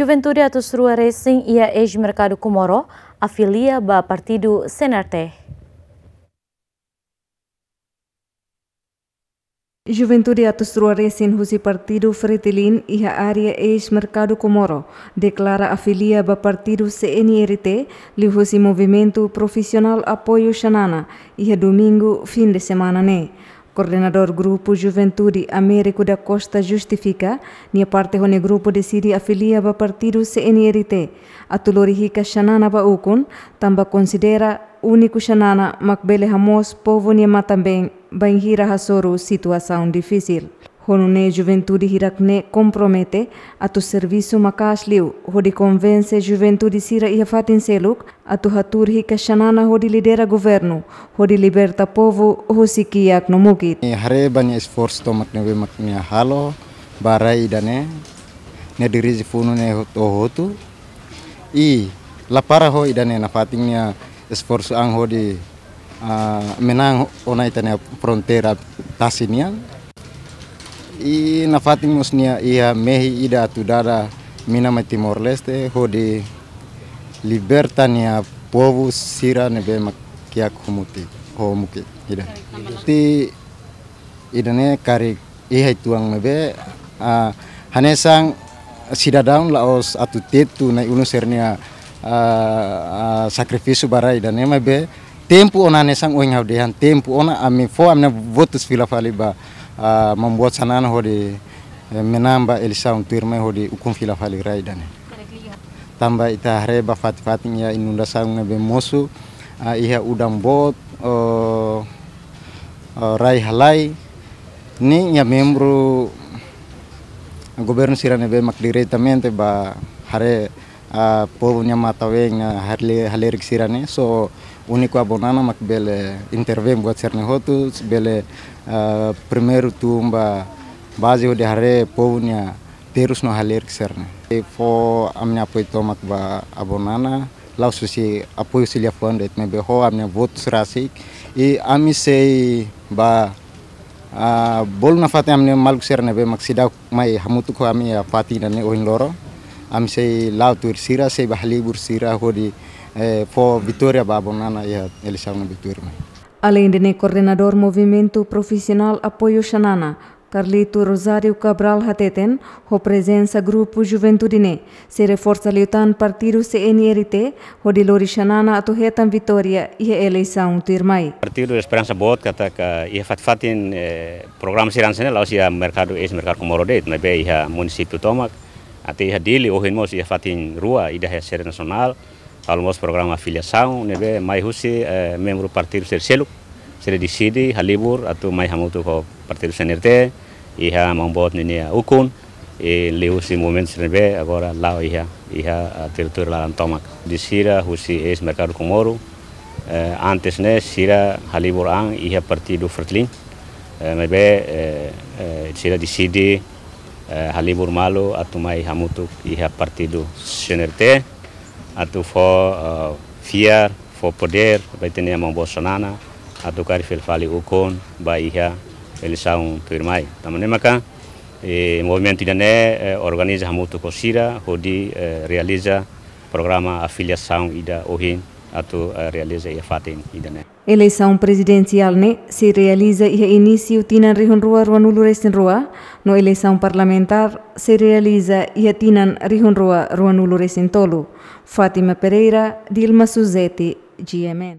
Juventude atau Serua Racing ia ex mercado Komoro, afilia ba partido Senarte. Juventude atus Racing husi partido Fretilin iha área ex mercado Comoro, declara afilia ba partido CNRT li husi movimento profissional apoio Xanana iha domingo fim de semana ne. Coordenador Grupo Juventude Américo da Costa justifica, nia parte hone grupo decide afilia ba partido CNRT, A hika shanana ba ukun, tamba considera único Xanana Macbele Ramos povo também matambeng bainhira hasoru situação difícil. Honune Juventude hirakne compromete atu makas liu, hodi convence Juventude sira fatin seluk atu hatur hi kashanana hodi lidera governo hodi liberta povo kiak no mugit. Hare banya to makne we makne halo barai dane ne funu funune to hotu i lapara ho idane na fatingnya esfors ang hodi uh, menang onai tane frontera tasinian i fatimus musnia ia mehi ida mina minama Timor Leste ho liberta libertania povo sira ma makia kumuti ho mukit ida ti ne kari ihai tuang be. a hanesang sida daun laos atu tetu na unu sernia a, a sakrifisu bara me be tempu ona hanesang oing dehan tempu ona ami fo amna votus filafali ba Ah, membuat mambo sanan eh, menambah menamba elisa ho di ukun fila fali raidane tamba ita ba fat fat ya inunda sangu be mosu uh, iha udang bot eh, eh, rai halai ni ya membru gubernur sirane be mak diretamente ba hare uh, ah, povo nya mataweng uh, hale halir sirane so único abonana mak bele interview buat cerne hotus bele uh, eh, primeiro tumba base de hare pounia terus no haler serne e fo amne apoio tomak ba abonana lau susi apoio si lia fuando et mebe ho amne voto srasik e ami sei ba uh, bol na fate amne maluk cerne be mak sidau mai hamutu ko ami fati eh, na ne oin loro ami sei lau tur sira sei bahali bur sira hodi eh, può babonana e iya, elisiamo vittoria mai além de coordenador movimento profissional apoio xanana Carlito Rosário Cabral Hateten, ho presença grupo Juventudine, se reforça liutan partido CNRT, ho de lori xanana atu hetan vitória e iya eleição tirmai. Partido Esperança Bot kata ka ia fatin eh, program siran sene laos sia mercado es mercado komorodet, na be ia municipio tomak, ate ia dili ohin mos ia fatin rua ida ia sere nasional, ao program programa Afiliação, nebe mai husi member eh, membro partido ser selo, ser decide halibur atu mai hamutu ko partido senerte, iha e mambot nini ukun, e leu si momento senebe agora lá iha iha território lá tomak. Disira husi es mercado comoro, moru. Eh, antes ne sira halibur ang iha e partido fertlin, eh, nebe eh, sira eh, disidi eh, halibur malu atu mai hamutu iha e partido senerte atu fo uh, eh, fiar fo poder tenia mo bolsonana atu kari fel fali ukon baia eles são turmai tamane maka e eh, movimento idane eh, organiza hamutu kosira hodi realiza programa afiliação ida ohin atu eh, realiza ia fatin idane. Eleição presidencial ne se realiza ia inisiu tinan rihun rua rua nulu resten rua, no eleição parlamentar se realiza ia tinan rihun rua rua nulu resten tolu. Fatima Pereira, Dilma Suzeti, GMN.